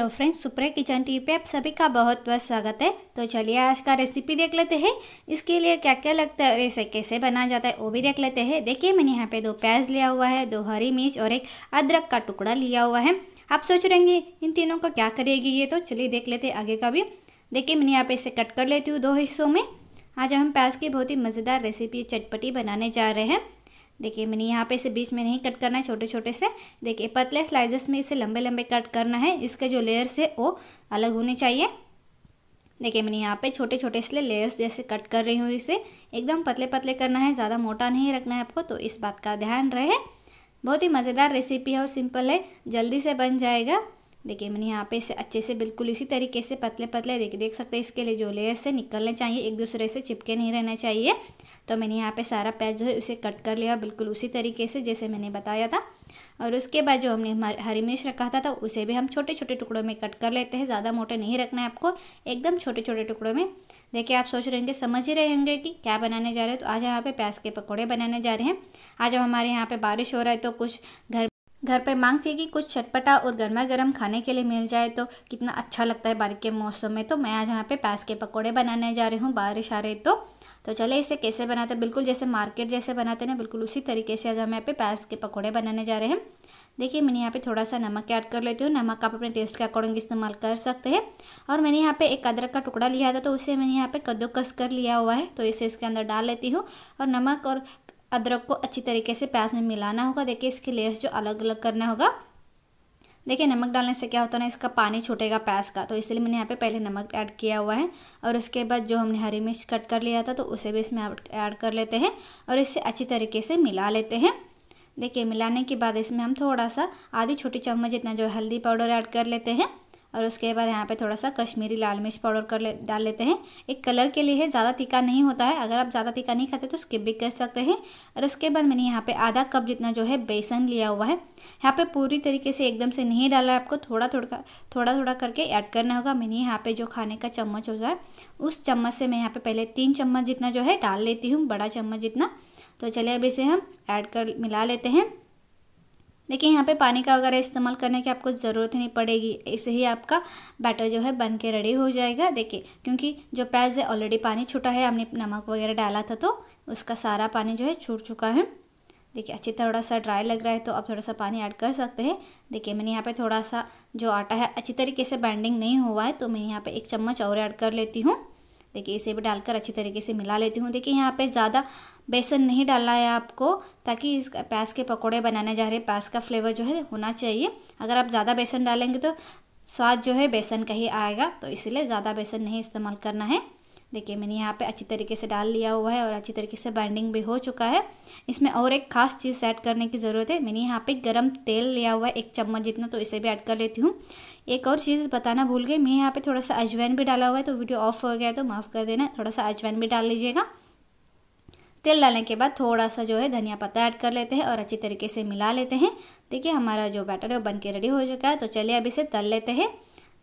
hello friends Supriya kitchen tea पे आप सभी का बहुत बहुत स्वागत है तो चलिए आज का रेसिपी देख लेते हैं इसके लिए क्या क्या लगता है और इसे कैसे बनाया जाता है वो भी देख लेते हैं देखिए मैंने यहाँ पे दो प्याज लिया हुआ है दो हरी मिर्च और एक अदरक का टुकड़ा लिया हुआ है आप सोच रहेंगे इन तीनों का क्या करेगी ये तो चलिए देख लेते हैं आगे का भी देखिए मैंने यहाँ पे इसे कट कर लेती हूँ दो हिस्सों में आज हम प्याज की बहुत ही मज़ेदार रेसिपी चटपटी बनाने जा रहे हैं देखिए मैंने यहाँ पे इसे बीच में नहीं कट करना है छोटे छोटे से देखिए पतले स्लाइजेस में इसे लंबे लंबे कट करना है इसके जो लेयर्स है वो अलग होने चाहिए देखिए मैंने यहाँ पे छोटे छोटे इसलिए लेयर्स जैसे कट कर रही हूँ इसे एकदम पतले पतले करना है ज़्यादा मोटा नहीं रखना है आपको तो इस बात का ध्यान रहे बहुत ही मज़ेदार रेसिपी है और सिंपल है जल्दी से बन जाएगा देखिए मैंने यहाँ पे इसे अच्छे से बिल्कुल इसी तरीके से पतले पतले देख देख सकते हैं इसके लिए जो लेयर्स है निकलने चाहिए एक दूसरे से चिपके नहीं रहना चाहिए तो मैंने यहाँ पे सारा प्याज जो है उसे कट कर लिया बिल्कुल उसी तरीके से जैसे मैंने बताया था और उसके बाद जो हमने हरी मिर्च रखा था तो उसे भी हम छोटे छोटे टुकड़ों में कट कर लेते हैं ज़्यादा मोटे नहीं रखना है आपको एकदम छोटे छोटे टुकड़ों में देखिए आप सोच रहे होंगे समझ ही रहे होंगे कि क्या बनाने जा रहे हैं तो आज यहाँ पे प्याज के पकौड़े बनाने जा रहे हैं आज अब हमारे यहाँ पे बारिश हो रहा है तो कुछ घर घर पे मांग थी कि कुछ चटपटा और गर्मा गर्म खाने के लिए मिल जाए तो कितना अच्छा लगता है बारिश के मौसम में तो मैं आज यहाँ पे प्याज के पकौड़े बनाने जा रही हूँ बारिश आ रही तो तो चले इसे कैसे बनाते हैं बिल्कुल जैसे मार्केट जैसे बनाते हैं बिल्कुल उसी तरीके से आज हम यहाँ पे प्याज के पकौड़े बनाने जा रहे हैं देखिए मैंने यहाँ पे थोड़ा सा नमक ऐड कर लेती हूँ नमक आप अपने टेस्ट के अकॉर्डिंग इस्तेमाल कर सकते हैं और मैंने यहाँ पे एक अदरक का टुकड़ा लिया था तो उसे मैंने यहाँ पे कद्दूकस कर लिया हुआ है तो इसे इसके अंदर डाल लेती हूँ और नमक और अदरक को अच्छी तरीके से प्याज में मिलाना होगा देखिए इसके लेयर्स जो अलग अलग करना होगा देखिए नमक डालने से क्या होता है ना इसका पानी छूटेगा प्याज का तो इसलिए मैंने यहाँ पे पहले नमक ऐड किया हुआ है और उसके बाद जो हमने हरी मिर्च कट कर लिया था तो उसे भी इसमें ऐड कर लेते हैं और इसे अच्छी तरीके से मिला लेते हैं देखिए मिलाने के बाद इसमें हम थोड़ा सा आधी छोटी चम्मच जितना जो हल्दी पाउडर ऐड कर लेते हैं और उसके बाद यहाँ पे थोड़ा सा कश्मीरी लाल मिर्च पाउडर कर ले डाल लेते हैं एक कलर के लिए है ज़्यादा तीखा नहीं होता है अगर आप ज़्यादा तीखा नहीं खाते तो स्किप भी कर सकते हैं और उसके बाद मैंने यहाँ पे आधा कप जितना जो है बेसन लिया हुआ है यहाँ पे पूरी तरीके से एकदम से नहीं डाला है आपको थोड़ा थोड़ा थोड़ा थोड़ा करके ऐड करना होगा मैंने यहाँ पे जो खाने का चम्मच होता है उस चम्मच से मैं यहाँ पर पहले तीन चम्मच जितना जो है डाल लेती हूँ बड़ा चम्मच जितना तो चलिए अब इसे हम ऐड कर मिला लेते हैं देखिए यहाँ पे पानी का वगैरह इस्तेमाल करने की आपको ज़रूरत नहीं पड़ेगी ऐसे ही आपका बैटर जो है बन के रेडी हो जाएगा देखिए क्योंकि जो प्याज है ऑलरेडी पानी छूटा है हमने नमक वगैरह डाला था तो उसका सारा पानी जो है छूट चुका है देखिए अच्छी थोड़ा सा ड्राई लग रहा है तो आप थोड़ा सा पानी ऐड कर सकते हैं देखिए मैंने यहाँ पे थोड़ा सा जो आटा है अच्छी तरीके से बैंडिंग नहीं हुआ है तो मैं यहाँ पे एक चम्मच और ऐड कर लेती हूँ देखिए इसे भी डालकर अच्छी तरीके से मिला लेती हूँ देखिए यहाँ पे ज़्यादा बेसन नहीं डालना है आपको ताकि इस प्याज के पकोड़े बनाने जा रहे प्याज का फ्लेवर जो है होना चाहिए अगर आप ज़्यादा बेसन डालेंगे तो स्वाद जो है बेसन का ही आएगा तो इसलिए ज़्यादा बेसन नहीं इस्तेमाल करना है देखिए मैंने यहाँ पे अच्छी तरीके से डाल लिया हुआ है और अच्छी तरीके से बाइंडिंग भी हो चुका है इसमें और एक खास चीज़ ऐड करने की ज़रूरत है मैंने यहाँ पे गरम तेल लिया हुआ है एक चम्मच जितना तो इसे भी ऐड कर लेती हूँ एक और चीज़ बताना भूल गई मैं यहाँ पे थोड़ा सा अजवैन भी डाला हुआ है तो वीडियो ऑफ हो गया है तो माफ़ कर देना थोड़ा सा अजवैन भी डाल लीजिएगा तेल डालने के बाद थोड़ा सा जो है धनिया पत्ता ऐड कर लेते हैं और अच्छी तरीके से मिला लेते हैं देखिए हमारा जो बैटर है वो बन के रेडी हो चुका है तो चलिए अब इसे तल लेते हैं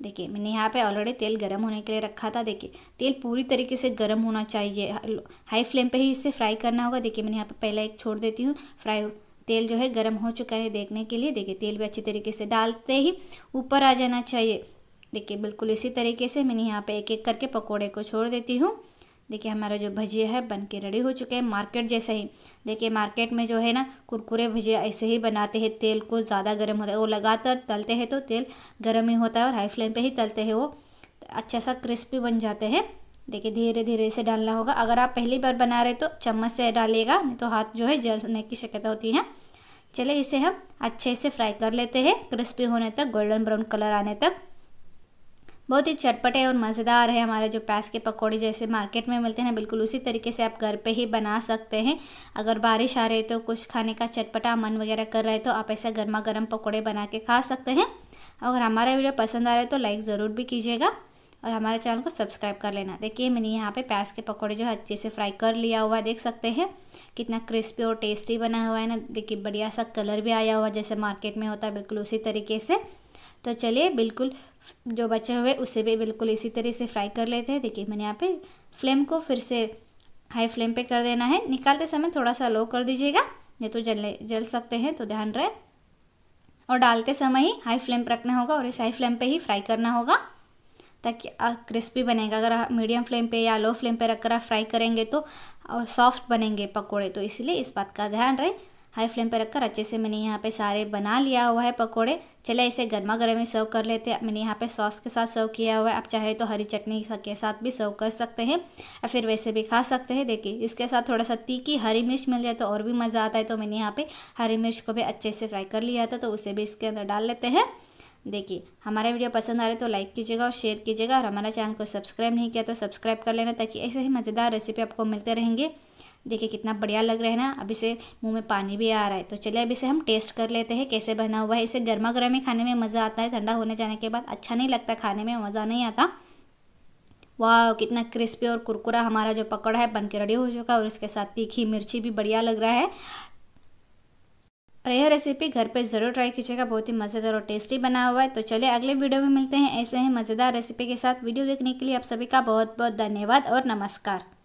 देखिए मैंने यहाँ पे ऑलरेडी तेल गर्म होने के लिए रखा था देखिए तेल पूरी तरीके से गर्म होना चाहिए हाई फ्लेम पे ही इसे फ्राई करना होगा देखिए मैंने यहाँ पे पहले एक छोड़ देती हूँ फ्राई तेल जो है गर्म हो चुका है देखने के लिए देखिए तेल भी अच्छी तरीके से डालते ही ऊपर आ जाना चाहिए देखिए बिल्कुल इसी तरीके से मैंने यहाँ पर एक एक करके पकौड़े को छोड़ देती हूँ देखिए हमारा जो भजिया है बन के रेडी हो चुके हैं मार्केट जैसे ही देखिए मार्केट में जो है ना कुरकुरे भजिया ऐसे ही बनाते हैं तेल को ज़्यादा गर्म होता है वो लगातार तलते हैं तो तेल गर्म ही होता है और हाई फ्लेम पे ही तलते हैं वो अच्छा सा क्रिस्पी बन जाते हैं देखिए धीरे धीरे से डालना होगा अगर आप पहली बार बना रहे तो चम्मच से डालिएगा नहीं तो हाथ जो है जलने की शक्यता होती है चले इसे हम अच्छे से फ्राई कर लेते हैं क्रिस्पी होने तक गोल्डन ब्राउन कलर आने तक बहुत ही चटपटे और मज़ेदार है हमारे जो प्याज के पकौड़े जैसे मार्केट में मिलते हैं बिल्कुल उसी तरीके से आप घर पे ही बना सकते हैं अगर बारिश आ रही है तो कुछ खाने का चटपटा मन वगैरह कर रहा है तो आप ऐसा गर्मा गर्म पकौड़े बना के खा सकते हैं अगर हमारा वीडियो पसंद आ रहा है तो लाइक ज़रूर भी कीजिएगा और हमारे चैनल को सब्सक्राइब कर लेना देखिए मैंने यहाँ पे प्याज के पकौड़े जो है अच्छे से फ्राई कर लिया हुआ देख सकते हैं कितना क्रिस्पी और टेस्टी बना हुआ है ना देखिए बढ़िया सा कलर भी आया हुआ जैसे मार्केट में होता है बिल्कुल उसी तरीके से तो चलिए बिल्कुल जो बचे हुए उसे भी बिल्कुल इसी तरह से फ्राई कर लेते हैं देखिए मैंने यहाँ पे फ्लेम को फिर से हाई फ्लेम पे कर देना है निकालते समय थोड़ा सा लो कर दीजिएगा नहीं तो जल जल सकते हैं तो ध्यान रहे और डालते समय ही हाई फ्लेम पर रखना होगा और इस हाई फ्लेम पे ही फ्राई करना होगा ताकि क्रिस्पी बनेगा अगर मीडियम फ्लेम पे या लो फ्लेम पे रखकर आप फ्राई करेंगे तो और सॉफ्ट बनेंगे पकौड़े तो इसलिए इस बात का ध्यान रहे हाई फ्लेम पर रखकर अच्छे से मैंने यहाँ पे सारे बना लिया हुआ है पकोड़े चले इसे गर्मा गर्म ही सर्व कर लेते हैं मैंने यहाँ पे सॉस के साथ सर्व किया हुआ है आप चाहे तो हरी चटनी के साथ भी सर्व कर सकते हैं या फिर वैसे भी खा सकते हैं देखिए इसके साथ थोड़ा सा तीखी हरी मिर्च मिल जाए तो और भी मज़ा आता है तो मैंने यहाँ पर हरी मिर्च को भी अच्छे से फ्राई कर लिया था तो उसे भी इसके अंदर डाल लेते हैं देखिए हमारा वीडियो पसंद आ रहे तो लाइक कीजिएगा और शेयर कीजिएगा और हमारा चैनल को सब्सक्राइब नहीं किया तो सब्सक्राइब कर लेना ताकि ऐसे ही मज़ेदार रेसिपी आपको मिलते रहेंगे देखिए कितना बढ़िया लग रहा है ना अब इसे मुंह में पानी भी आ रहा है तो चलिए अब इसे हम टेस्ट कर लेते हैं कैसे बना हुआ है इसे गर्मा गर्म ही खाने में मज़ा आता है ठंडा होने जाने के बाद अच्छा नहीं लगता खाने में मज़ा नहीं आता वाह कितना क्रिस्पी और कुरकुरा हमारा जो पकड़ा है बन के रेडी हो चुका है और इसके साथ तीखी मिर्ची भी बढ़िया लग रहा है और यह रेसिपी घर पे ज़रूर ट्राई कीजिएगा बहुत ही मज़ेदार और टेस्टी बना हुआ है तो चलिए अगले वीडियो में मिलते हैं ऐसे ही मज़ेदार रेसिपी के साथ वीडियो देखने के लिए आप सभी का बहुत बहुत धन्यवाद और नमस्कार